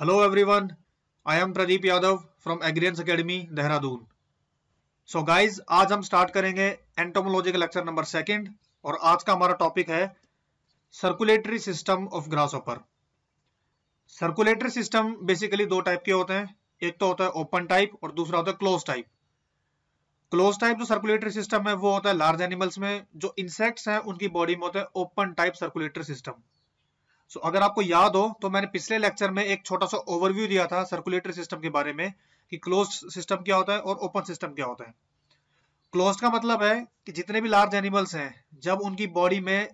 Hello everyone, I am Pradeep Yadav from Agrience Academy, Dehradun. So guys, आज हम start करेंगे entomology का lecture number second और आज का हमारा टॉपिक है circulatory system of grasshopper circulatory system basically दो टाइप के होते हैं एक तो होता है ओपन टाइप और दूसरा होता है क्लोज टाइप क्लोज टाइप जो सर्कुलेटरी सिस्टम है वो होता है लार्ज एनिमल्स में जो इंसेक्ट्स हैं उनकी बॉडी में होता है open type circulatory system so अगर आपको याद हो तो मैंने पिछले लेक्चर में एक छोटा सा ओवरव्यू दिया था सर्कुलेटरी सिस्टम के बारे में कि क्लोज सिस्टम क्या होता है और ओपन सिस्टम क्या होता है क्लोज का मतलब है कि जितने भी लार्ज एनिमल्स हैं जब उनकी बॉडी में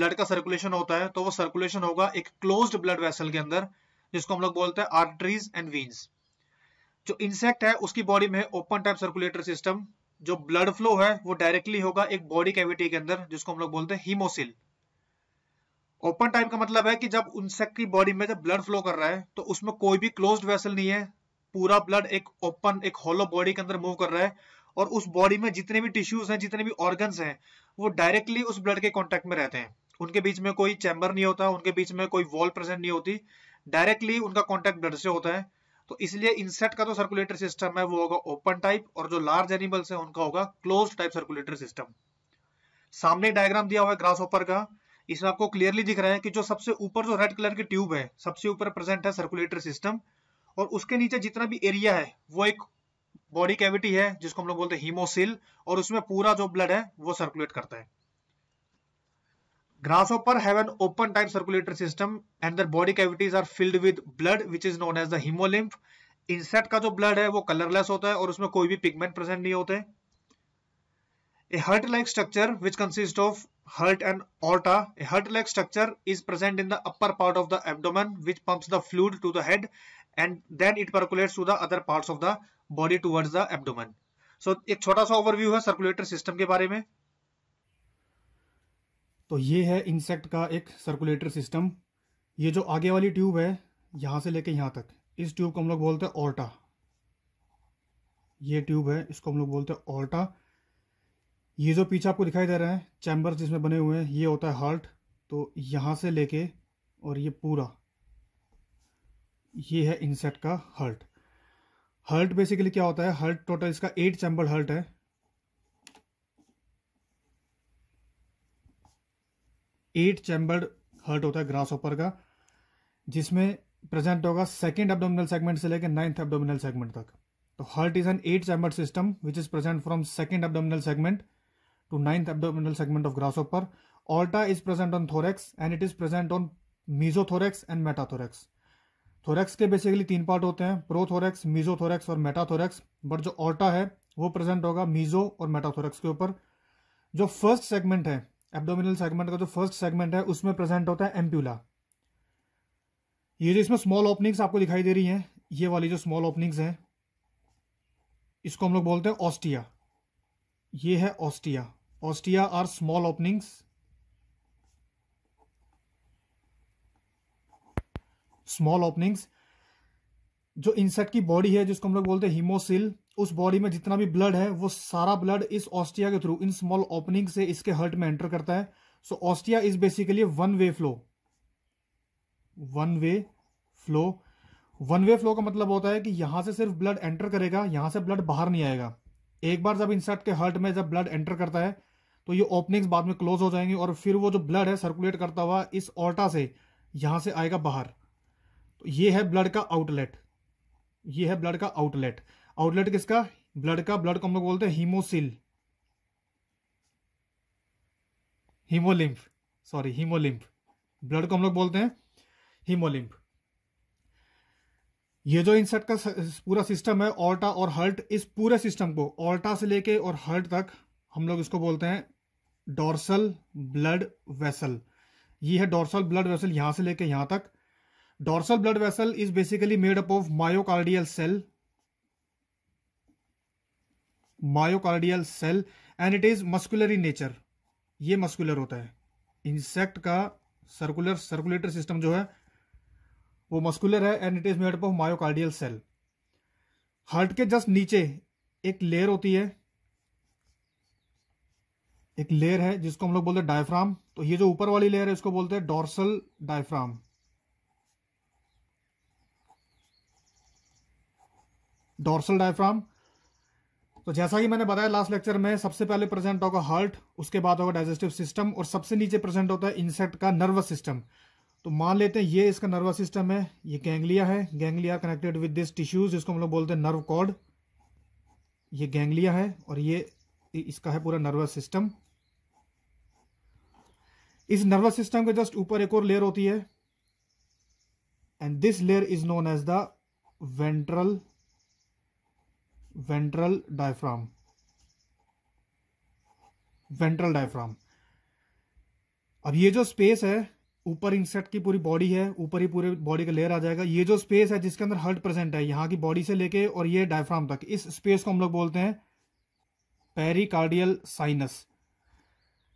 ब्लड का सर्कुलेशन होता है तो वो सर्कुलेशन होगा एक क्लोज ब्लड वेसल के अंदर जिसको हम लोग बोलते हैं आर्टरीज एंड वीन्स जो इंसेक्ट है उसकी बॉडी में ओपन टाइप सर्कुलेटरी सिस्टम जो ब्लड फ्लो है वो डायरेक्टली होगा एक बॉडी कैविटी के अंदर जिसको हम लोग बोलते हैं हीमोसिल ओपन टाइप का मतलब है कि जब उनसे की बॉडी में जब ब्लड फ्लो कर रहा है तो उसमें कोई भी क्लोज्ड वेसल नहीं है पूरा ब्लड एक ओपन एक होलो बॉडी के अंदर मूव कर रहा है और उस बॉडी में जितने भी टिश्यूज हैं जितने भी ऑर्गन्स हैं वो डायरेक्टली उस ब्लड के कॉन्टेक्ट में रहते हैं उनके बीच में कोई चैम्बर नहीं होता उनके बीच में कोई वॉल प्रेजेंट नहीं होती डायरेक्टली उनका कॉन्टेक्ट ब्लड से होता है तो इसलिए इंसेक्ट का तो सर्कुलेटरी सिस्टम है वो होगा ओपन टाइप और जो लार्ज एनिमल्स है उनका होगा क्लोज टाइप सर्कुलेटरी सिस्टम सामने डायग्राम दिया हुआ है ग्रास ओपर का इसमें आपको क्लियरली दिख रहा है कि जो सबसे ऊपर जो रेड कलर की ट्यूब है सबसे ऊपर प्रेजेंट है सर्कुलेटरी सिस्टम और उसके नीचे जितना भी एरिया है वो एक बॉडी कैविटी है जिसको हम लोग बोलते हैं हीमोसिल और उसमें पूरा जो ब्लड है वो सर्कुलेट करता है grass grasshopper have an open type circulatory system and their body cavities are filled with blood which is known as the haemolymph insect का जो ब्लड है वो कलरलेस होता है और उसमें कोई भी पिगमेंट प्रेजेंट नहीं होते a heart like structure which consist of heart and aorta. A heart-like structure is present in the upper part of the abdomen which pumps the fluid to the head and then it percolates to the other parts of the body towards the abdomen. So एक छोटा सा overview है circulatory system के बारे में तो ये है इंसेक्ट का एक सर्कुलेटरी सिस्टम ये जो आगे वाली ट्यूब है यहाँ से लेके यहाँ तक इस ट्यूब को हम लोग बोलते हैं ऑर्टा ये ट्यूब है इसको हम लोग बोलते हैं ऑर्टा ये जो पीछे आपको दिखाई दे रहे हैं चैम्बर जिसमें बने हुए हैं ये होता है हार्ट तो यहाँ से लेके और ये पूरा ये है इंसेट का हर्ट हर्ट बेसिकली क्या होता है हर्ट टोटल इसका एट चैम्बर हर्ट है एट चैम्बर्ड हर्ट होता है ग्रास ऑपर का जिसमें प्रेजेंट होगा सेकेंड एबडोमिनल सेगमेंट से लेकर नाइन्थ एबडोमिनल सेगमेंट तक तो heart is an eight chamber system which is present from second abdominal segment to ninth abdominal segment of grasshopper. Aorta is present on thorax and it is present on mesothorax and metathorax. Thorax के basically तीन part होते हैं prothorax mesothorax और metathorax but जो aorta है वो present होगा meso और मेटाथोरेक्स के ऊपर जो फर्स्ट सेगमेंट है एब्डोमिनल सेगमेंट का जो फर्स्ट सेगमेंट है उसमें प्रेजेंट होता है एम्प्यूला ये जो इसमें स्मॉल ओपनिंग्स आपको दिखाई दे रही हैं ये वाली जो स्मॉल ओपनिंग्स हैं इसको हम लोग बोलते हैं ऑस्टिया ये है ostia ostia are small openings small openings जो इंसेक्ट की बॉडी है जिसको हम लोग बोलते हैं हिमोसिल उस बॉडी में जितना भी ब्लड है वो सारा ब्लड इस ऑस्टिया के थ्रू इन स्मॉल ओपनिंग से इसके हर्ट में एंटर करता है so ostia is basically one way flow one way flow one way flow का मतलब होता है कि यहां से सिर्फ ब्लड एंटर करेगा यहां से ब्लड बाहर नहीं आएगा एक बार जब इंसर्ट के हर्ट में जब ब्लड एंटर करता है तो ये ओपनिंग्स बाद में क्लोज हो जाएंगी और फिर वो जो ब्लड है सर्कुलेट करता हुआ इस ऑल्टा से यहाँ से आएगा बाहर तो ये है ब्लड का आउटलेट ये है ब्लड का आउटलेट आउटलेट किसका ब्लड का ब्लड को हम लोग बोलते हैं हीमोसिल हीमोलिम्फ सॉरी हीमोलिम्फ ब्लड को हम लोग बोलते हैं हीमोलिम्फ ये जो इंसर्ट का पूरा सिस्टम है ऑल्टा और हर्ट इस पूरे सिस्टम को ऑल्टा से लेके और हर्ट तक हम लोग इसको बोलते हैं डोर्सल ब्लड वेसल ये है डोर्सल ब्लड वेसल यहां से लेके यहां तक dorsal blood vessel is basically made up of myocardial cell myocardial cell and it is muscular in nature ये मस्कुलर होता है इंसेक्ट का सर्कुलर सर्कुलेटरी सिस्टम जो है वो मस्कुलर है and it is made up of myocardial cell heart के just नीचे एक लेयर होती है एक लेयर है जिसको हम लोग बोलते हैं डायफ्राम तो ये जो ऊपर वाली लेयर है इसको बोलते हैं डॉर्सल डायफ्राम डॉर्सल डायफ्राम तो जैसा कि मैंने बताया लास्ट लेक्चर में सबसे पहले प्रेजेंट होगा हार्ट उसके बाद होगा डाइजेस्टिव सिस्टम और सबसे नीचे प्रेजेंट होता है इंसेक्ट का नर्वस सिस्टम तो मान लेते हैं ये इसका नर्वस सिस्टम है ये गैंगलिया है ganglia connected with this tissues इसको हम लोग बोलते हैं नर्व कॉर्ड ये गैंगलिया है और ये इसका है पूरा नर्वस सिस्टम इस नर्वस सिस्टम के जस्ट ऊपर एक और लेयर होती है and this layer is known as the ventral ventral diaphragm ventral diaphragm अब ये जो स्पेस है ऊपर इंसेक्ट की पूरी बॉडी है ऊपर ही पूरे बॉडी का लेयर आ जाएगा ये जो स्पेस है जिसके अंदर हर्ट प्रेजेंट है यहाँ की बॉडी से लेके और ये डायफ्राम तक इस स्पेस को हम लोग बोलते हैं pericardial sinus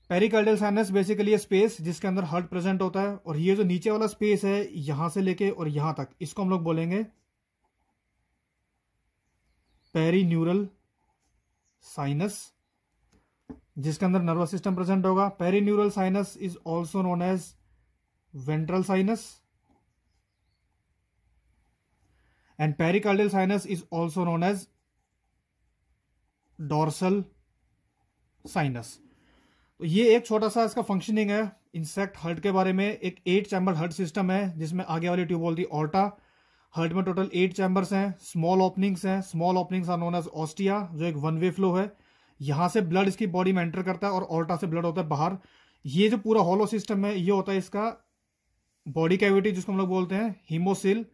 pericardial sinus basically ये स्पेस जिसके अंदर हर्ट प्रेजेंट होता है और ये जो नीचे वाला स्पेस है यहां से लेके और यहां तक इसको हम लोग बोलेंगे न्यूरल साइनस जिसके अंदर नर्वस सिस्टम प्रेजेंट होगा neural sinus is also known as ventral sinus and pericardial sinus is also known as dorsal sinus तो ये एक छोटा सा इसका फंक्शनिंग है इंसेक्ट हर्ट के बारे में एक एट चैम्बर हर्ट सिस्टम है जिसमें आगे वाली ट्यूब बोलती ऑर्टा हर्ट में टोटल एट चैम्बर्स हैं स्मॉल ओपनिंग्स हैं small openings are known as ostia जो एक वन वे फ्लो है यहां से ब्लड इसकी बॉडी में एंटर करता है और ऑर्टा से ब्लड होता है बाहर ये जो पूरा हॉलो सिस्टम है ये होता है इसका बॉडी कैविटी जिसको हम लोग बोलते हैं हीमोसिल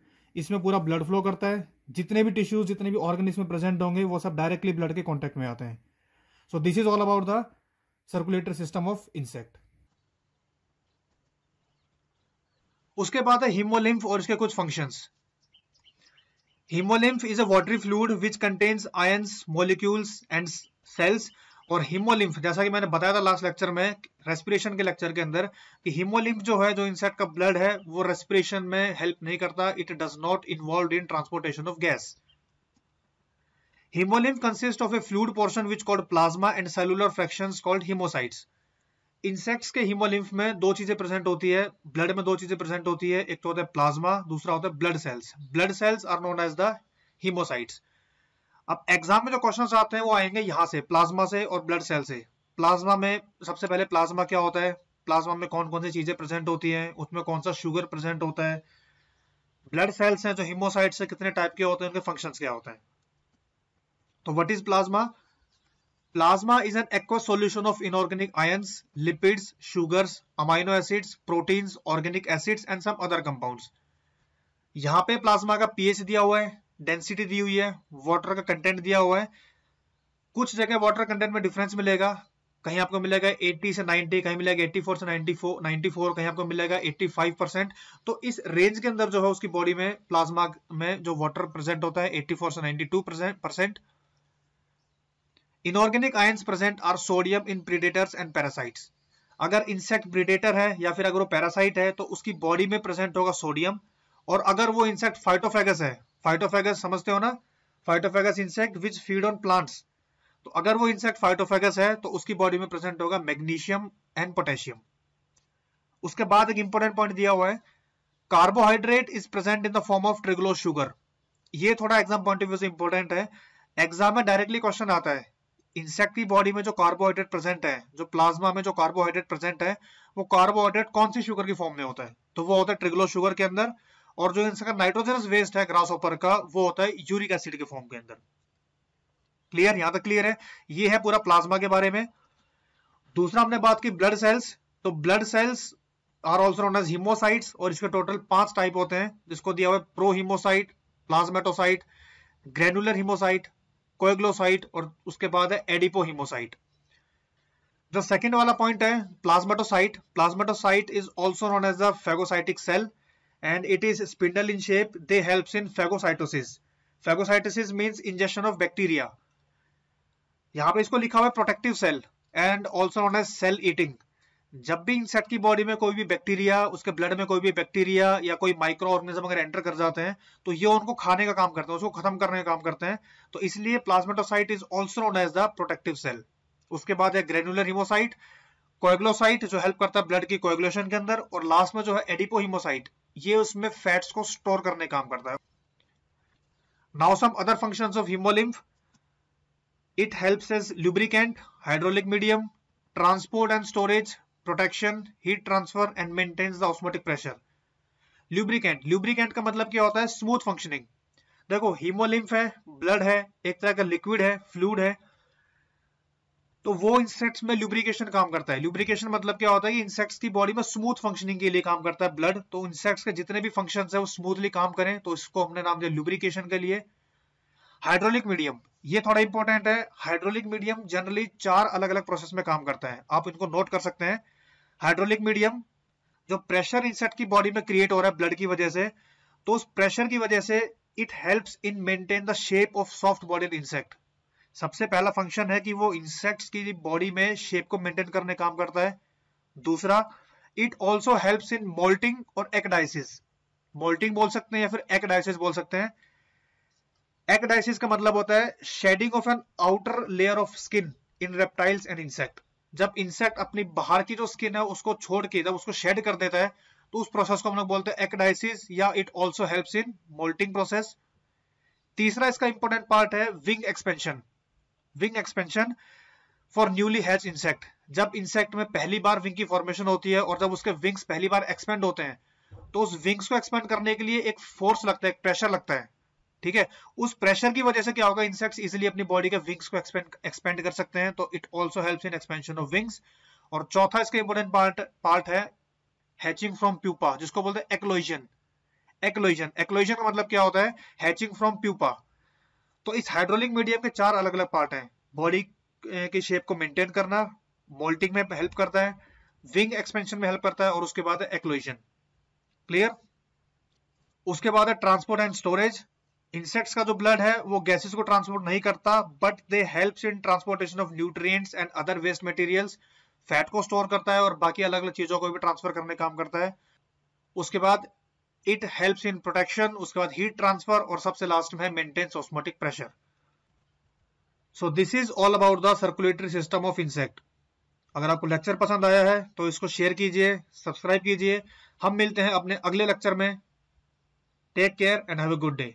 इसमें पूरा ब्लड फ्लो करता है जितने भी टिश्यूज जितने भी ऑर्गन इसमें प्रेजेंट होंगे वो सब डायरेक्टली ब्लड के कॉन्टेक्ट में आते हैं so this is all about the circulatory system of insect उसके बाद है हिमोलिम्फ और इसके कुछ functions hemolymph is a watery fluid which contains ions, molecules and cells और हिमोलिम्फ जैसा कि मैंने बताया था लास्ट लेक्चर में रेस्पिरेशन के लेक्चर के अंदर कि हिमोलिम्फ जो है जो इंसेक्ट का ब्लड है वो रेस्पिरेशन में हेल्प नहीं करता it does not involve in transportation of gas hemolymph consist of a fluid portion which called plasma and cellular fraction called hemocytes insects के हिमोलिम्फ में दो चीजें प्रेजेंट होती है ब्लड में दो चीजें प्रेजेंट होती है एक तो होता है प्लाज्मा दूसरा होता है blood cells blood cells are known as the hemocytes अब एग्जाम में जो क्वेश्चन आते हैं वो आएंगे यहाँ से प्लाज्मा से और ब्लड सेल से प्लाज्मा में सबसे पहले प्लाज्मा क्या होता है प्लाज्मा में कौन कौन सी चीजें प्रेजेंट होती हैं उसमें कौन सा शुगर प्रेजेंट होता है ब्लड सेल्स हैं जो हिमोसाइट्स से कितने टाइप के होते हैं उनके फंक्शंस क्या होते हैं तो what is plasma plasma is an aqua solution of inorganic ions lipids sugars amino acids proteins organic acids and some other compounds यहां पे प्लाज्मा का पीएच दिया हुआ है डेंसिटी दी हुई है वाटर का कंटेंट दिया हुआ है कुछ जगह वाटर कंटेंट में डिफरेंस मिलेगा कहीं आपको मिलेगा 80 से 90 कहीं मिलेगा 84 से 94 94 कहीं आपको मिलेगा 85 परसेंट तो इस रेंज के अंदर जो है उसकी बॉडी में प्लाज्मा में जो वाटर प्रेजेंट होता है 84 से 92 percent inorganic ions present are sodium in predators and parasites अगर इंसेक्ट प्रीडेटर है या फिर अगर वो पैरासाइट है तो उसकी बॉडी में प्रेजेंट होगा सोडियम और अगर वो इंसेक्ट फाइटोफेगस है फाइटोफेगस समझते हो ना phytophagous insect which feed on plants तो अगर वो इंसेक्ट फाइटोफेगस है तो उसकी बॉडी में प्रेजेंट होगा मैग्नीशियम एंड पोटेशियम उसके बाद एक इंपॉर्टेंट पॉइंट दिया हुआ है carbohydrate is present in the form of trehalose sugar ये थोड़ा एग्जाम पॉइंट ऑफ व्यू से इंपॉर्टेंट है एग्जाम में डायरेक्टली क्वेश्चन आता है इंसेक्ट की बॉडी में जो कार्बोहाइड्रेट प्रेजेंट है जो प्लाज्मा में जो कार्बोहाइड्रेट प्रेजेंट है वो कार्बोहाइड्रेट कौन सी शुगर की फॉर्म में होता है तो वो होता है ट्रिग्लो शुगर के अंदर और जो इनका नाइट्रोजनस वेस्ट है ग्रास ऑपर का वो होता है यूरिक एसिड के फॉर्म के अंदर क्लियर यहां तक क्लियर है ये है पूरा प्लाज्मा के बारे में दूसरा हमने बात की ब्लड सेल्स तो blood cells are also known as hemocytes और इसके टोटल पांच टाइप होते हैं जिसको दिया हुआ है प्रो हीमोसाइट प्लाज्मेटोसाइट ग्रेनुलर हीमोसाइट कोएग्लोसाइट और उसके बाद है एडिपो हीमोसाइट जो सेकंड वाला पॉइंट है plasmatocyte plasmatocyte is also known as the phagocytic cell and it is spindle in shape. They helps in phagocytosis. Phagocytosis means ingestion of bacteria. yahan pe isko likha hua hai protective cell and also known as cell eating जब भी insect की body में कोई भी bacteria उसके blood में कोई भी बैक्टीरिया या कोई माइक्रो ऑर्गेनिज्म अगर एंटर कर जाते हैं तो ये उनको खाने का काम करते हैं उसको खत्म करने का काम करते हैं तो इसलिए plasmatocyte is also known as the protective cell उसके बाद है ग्रेनुलर हिमोसाइट कोएग्लोसाइट जो हेल्प करता है ब्लड की कोएगुलेशन के अंदर और लास्ट में जो है एडिपो हिमोसाइट ये उसमें फैट्स को स्टोर करने काम करता है now some other function of hemolymph it help as lubricant hydraulic medium transport and storage protection heat transfer and maintains the osmotic pressure lubricant lubricant का मतलब क्या होता है स्मूथ फंक्शनिंग देखो हिमोलिम्फ है ब्लड है एक तरह का लिक्विड है फ्लूड है तो वो इंसेक्ट्स में लुब्रिकेशन काम करता है लुब्रिकेशन मतलब क्या होता है कि इंसेक्ट्स की बॉडी में स्मूथ फंक्शनिंग के लिए काम करता है ब्लड तो इंसेक्ट्स के जितने भी फंक्शन है वो स्मूथली काम करें तो इसको हमने नाम दिया लुब्रिकेशन के लिए हाइड्रोलिक मीडियम ये थोड़ा इंपॉर्टेंट है हाइड्रोलिक मीडियम जनरली चार अलग अलग प्रोसेस में काम करता है आप इनको नोट कर सकते हैं हाइड्रोलिक मीडियम जो प्रेशर इंसेक्ट की बॉडी में क्रिएट हो रहा है ब्लड की वजह से तो उस प्रेशर की वजह से it helps in maintain the shape of soft in insect सबसे पहला फंक्शन है कि वो इंसेक्ट्स की बॉडी में शेप को मेंटेन करने काम करता है दूसरा it also helps in molting और एक्डाइसिस मोल्टिंग बोल सकते हैं या फिर एक्डाइसिस बोल सकते हैं एक्डाइसिस का मतलब होता है shedding of an outer layer of skin in reptiles and insect जब इंसेक्ट अपनी बाहर की जो स्किन है उसको छोड़ के जब उसको शेड कर देता है तो उस प्रोसेस को हम लोग बोलते हैं एक्डाइसिस या it also helps in molting process तीसरा इसका इंपॉर्टेंट पार्ट है wing expansion wing expansion for newly hatch insect जब इंसेक्ट में पहली बार विंग की फॉर्मेशन होती है और जब उसके विंग्स पहली बार एक्सपेंड होते हैं तो उस विंग्स को एक्सपेंड करने के लिए एक फोर्स लगता है एक प्रेशर लगता है ठीक है उस प्रेशर की वजह से क्या होगा इंसेक्ट्स इजिली अपनी बॉडी के विंग्स को एक्सपेंड एक्सपेंड कर सकते हैं तो it also help in expansion of wings और चौथा इसका इंपॉर्टेंट पार्ट पार्ट है हैचिंग फ्रॉम प्यूपा जिसको बोलते हैं एक्लोइजन एक्लोइजन एक्लोइजन का मतलब क्या होता है हैचिंग फ्रॉम प्यूपा तो इस हाइड्रोलिक मीडियम के चार अलग अलग पार्ट हैं बॉडी की शेप को मेंटेन करना मोल्टिंग में हेल्प करता है विंग एक्सपेंशन में हेल्प करता है और उसके बाद है एक्लोजन क्लियर उसके बाद है ट्रांसपोर्ट एंड स्टोरेज इंसेक्ट्स का जो ब्लड है वो गैसेस को ट्रांसपोर्ट नहीं करता but they helps in transportation of nutrients and other waste materials fat को स्टोर करता है और बाकी अलग अलग चीजों को भी ट्रांसफर करने काम करता है उसके बाद इट हेल्प इन प्रोटेक्शन उसके बाद हीट ट्रांसफर और सबसे लास्ट में maintains osmotic pressure so this is all about the circulatory system of insect अगर आपको लेक्चर पसंद आया है तो इसको शेयर कीजिए सब्सक्राइब कीजिए हम मिलते हैं अपने अगले लेक्चर में take care and have a good day